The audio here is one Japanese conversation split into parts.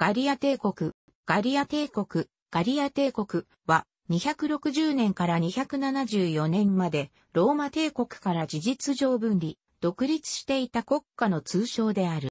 ガリア帝国、ガリア帝国、ガリア帝国は260年から274年までローマ帝国から事実上分離、独立していた国家の通称である。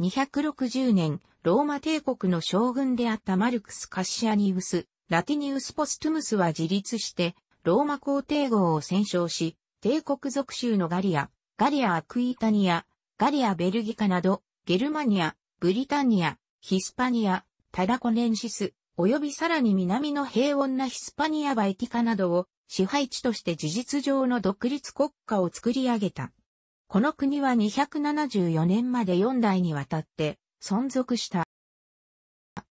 260年、ローマ帝国の将軍であったマルクス・カッシアニウス、ラティニウス・ポストゥムスは自立して、ローマ皇帝号を戦勝し、帝国属州のガリア、ガリア・アクイタニア、ガリア・ベルギカなど、ゲルマニア、ブリタニア、ヒスパニア、タラコネンシス、及びさらに南の平穏なヒスパニアバイティカなどを支配地として事実上の独立国家を作り上げた。この国は274年まで4代にわたって存続した。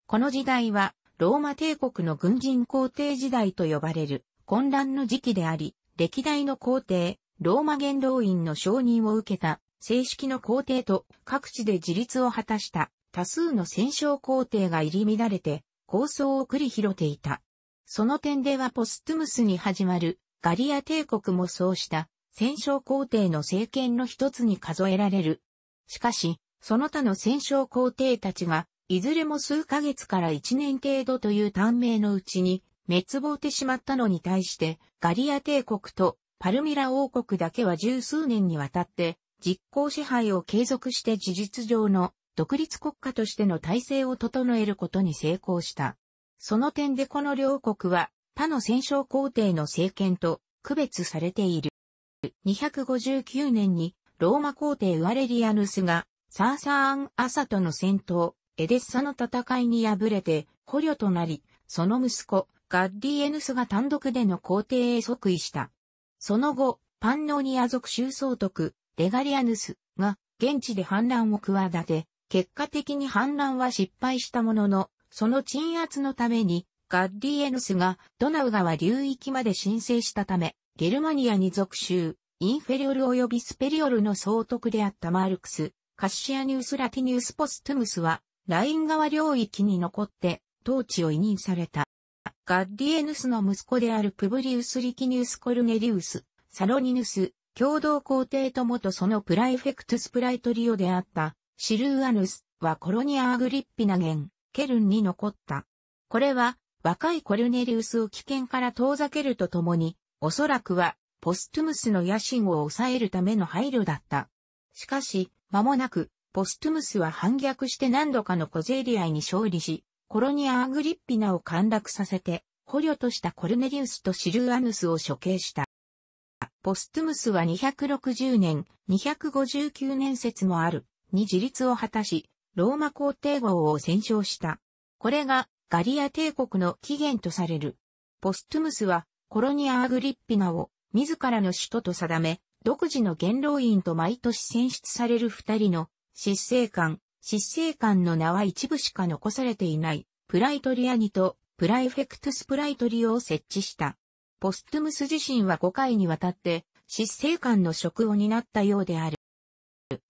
この時代はローマ帝国の軍人皇帝時代と呼ばれる混乱の時期であり、歴代の皇帝、ローマ元老院の承認を受けた正式の皇帝と各地で自立を果たした多数の戦勝皇帝が入り乱れて、構想を繰り広げていた。その点ではポストゥムスに始まるガリア帝国もそうした戦勝皇帝の政権の一つに数えられる。しかし、その他の戦勝皇帝たちが、いずれも数ヶ月から一年程度という短命のうちに滅亡てしまったのに対して、ガリア帝国とパルミラ王国だけは十数年にわたって実効支配を継続して事実上の独立国家としての体制を整えることに成功した。その点でこの両国は他の戦勝皇帝の政権と区別されている。259年にローマ皇帝ワレリアヌスがサーサーン・アサとの戦闘、エデッサの戦いに敗れて捕虜となり、その息子、ガッディエヌスが単独での皇帝へ即位した。その後、パンノーニア族州総督、デガリアヌスが現地で反乱を企て、結果的に反乱は失敗したものの、その鎮圧のために、ガッディエヌスがドナウ川流域まで申請したため、ゲルマニアに属州、インフェリオル及びスペリオルの総督であったマルクス、カッシアニュース・ラティニュース・ポストゥムスは、ライン川領域に残って、統治を委任された。ガッディエヌスの息子であるプブリウス・リキニュース・コルネリウス、サロニヌス、共同皇帝と元そのプライフェクトスプライトリオであった、シルーアヌスはコロニア・アグリッピナ県、ケルンに残った。これは、若いコルネリウスを危険から遠ざけるとともに、おそらくは、ポストゥムスの野心を抑えるための配慮だった。しかし、間もなく、ポストゥムスは反逆して何度かの小競り合いに勝利し、コロニア・アグリッピナを陥落させて、捕虜としたコルネリウスとシルーアヌスを処刑した。ポストゥムスは260年、259年説もある。に自立を果たし、ローマ皇帝号を戦勝した。これがガリア帝国の起源とされる。ポストゥムスはコロニア・アグリッピナを自らの首都と定め、独自の元老院と毎年選出される二人の執政官、執政官の名は一部しか残されていないプライトリアニとプライフェクトスプライトリオを設置した。ポストゥムス自身は5回にわたって執政官の職を担ったようである。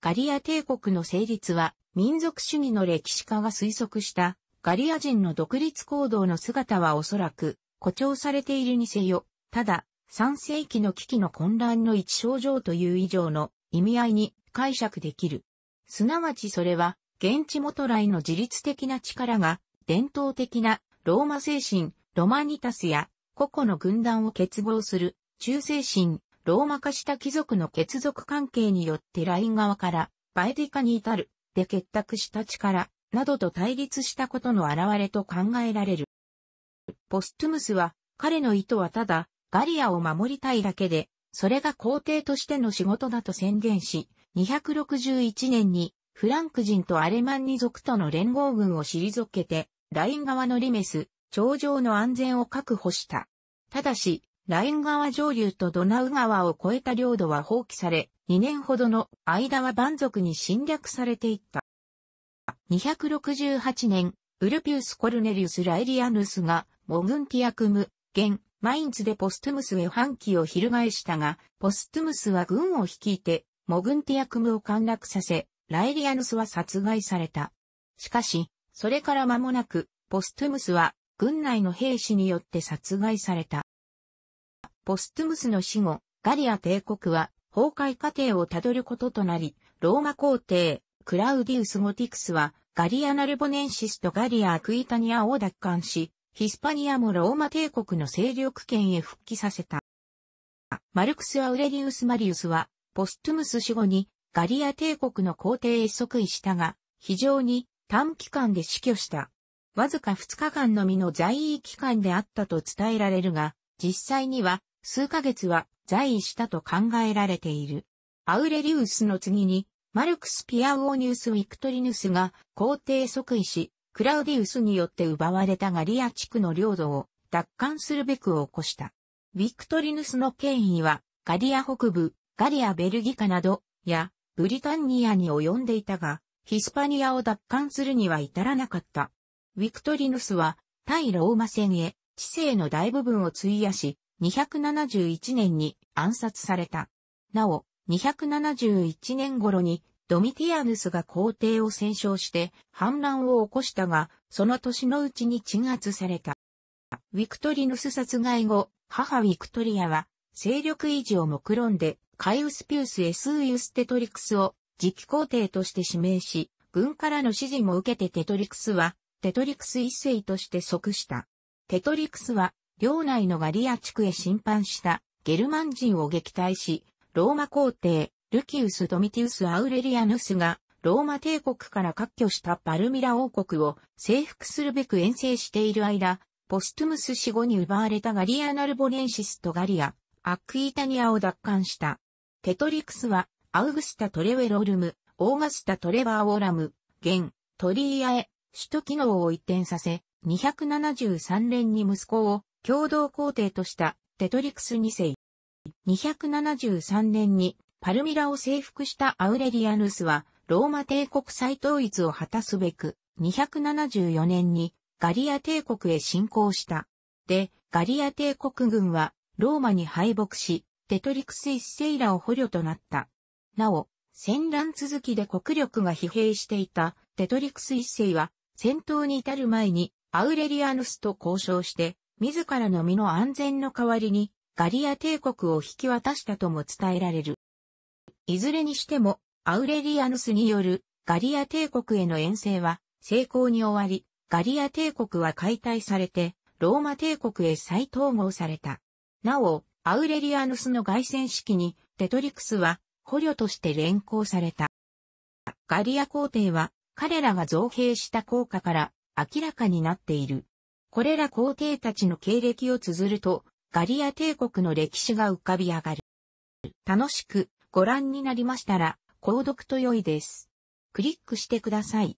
ガリア帝国の成立は、民族主義の歴史家が推測した、ガリア人の独立行動の姿はおそらく、誇張されているにせよ、ただ、三世紀の危機の混乱の一症状という以上の意味合いに解釈できる。すなわちそれは、現地元来の自律的な力が、伝統的なローマ精神、ロマニタスや、個々の軍団を結合する、忠誠心、ローマ化した貴族の血族関係によってライン側からバエディカに至るで結託した力などと対立したことの表れと考えられる。ポストゥムスは彼の意図はただガリアを守りたいだけで、それが皇帝としての仕事だと宣言し、261年にフランク人とアレマンニ族との連合軍を退けて、ライン側のリメス、頂上の安全を確保した。ただし、ライン川上流とドナウ川を越えた領土は放棄され、2年ほどの間は蛮族に侵略されていった。268年、ウルピウス・コルネリウス・ライリアヌスが、モグンティアクム、現、マインツでポストゥムスへ反旗を翻したが、ポストゥムスは軍を率いて、モグンティアクムを陥落させ、ライリアヌスは殺害された。しかし、それから間もなく、ポストゥムスは、軍内の兵士によって殺害された。ポストゥムスの死後、ガリア帝国は崩壊過程をたどることとなり、ローマ皇帝、クラウディウス・ゴティクスは、ガリア・ナルボネンシスとガリア・アクイタニアを奪還し、ヒスパニアもローマ帝国の勢力圏へ復帰させた。マルクス・アウレリウス・マリウスは、ポストゥムス死後に、ガリア帝国の皇帝へ即位したが、非常に短期間で死去した。わずか2日間のみの在位期間であったと伝えられるが、実際には数ヶ月は在位したと考えられている。アウレリウスの次に、マルクス・ピアウーニウス・ウィクトリヌスが皇帝即位し、クラウディウスによって奪われたガリア地区の領土を奪還するべく起こした。ウィクトリヌスの権威は、ガリア北部、ガリア・ベルギカなど、や、ブリタンニアに及んでいたが、ヒスパニアを奪還するには至らなかった。ウィクトリヌスは、対ローマ戦へ、知性の大部分を費やし、271年に暗殺された。なお、271年頃にドミティアヌスが皇帝を戦勝して反乱を起こしたが、その年のうちに鎮圧された。ウィクトリヌス殺害後、母ウィクトリアは勢力維持を目論んでカイウスピュース・エスーユス・テトリクスを次期皇帝として指名し、軍からの指示も受けてテトリクスは、テトリクス一世として即した。テトリクスは、領内のガリア地区へ侵犯したゲルマン人を撃退し、ローマ皇帝、ルキウス・ドミティウス・アウレリアヌスが、ローマ帝国から割拠したパルミラ王国を征服するべく遠征している間、ポストムス死後に奪われたガリア・ナルボレンシスとガリア、アクイタニアを奪還した。テトリクスは、アウグスタ・トレウェロルム、オーガスタ・トレバー・オーラム、ゲン、トリーアへ、首都機能を移転させ、273年に息子を共同皇帝としたテトリクス2世。273年にパルミラを征服したアウレリアヌスは、ローマ帝国再統一を果たすべく、274年にガリア帝国へ侵攻した。で、ガリア帝国軍はローマに敗北し、テトリクス一世らを捕虜となった。なお、戦乱続きで国力が疲弊していたテトリクス一世は、戦闘に至る前にアウレリアヌスと交渉して、自らの身の安全の代わりに、ガリア帝国を引き渡したとも伝えられる。いずれにしても、アウレリアヌスによるガリア帝国への遠征は成功に終わり、ガリア帝国は解体されて、ローマ帝国へ再統合された。なお、アウレリアヌスの凱旋式に、テトリクスは捕虜として連行された。ガリア皇帝は、彼らが造兵した効果から明らかになっている。これら皇帝たちの経歴を綴ると、ガリア帝国の歴史が浮かび上がる。楽しくご覧になりましたら、購読と良いです。クリックしてください。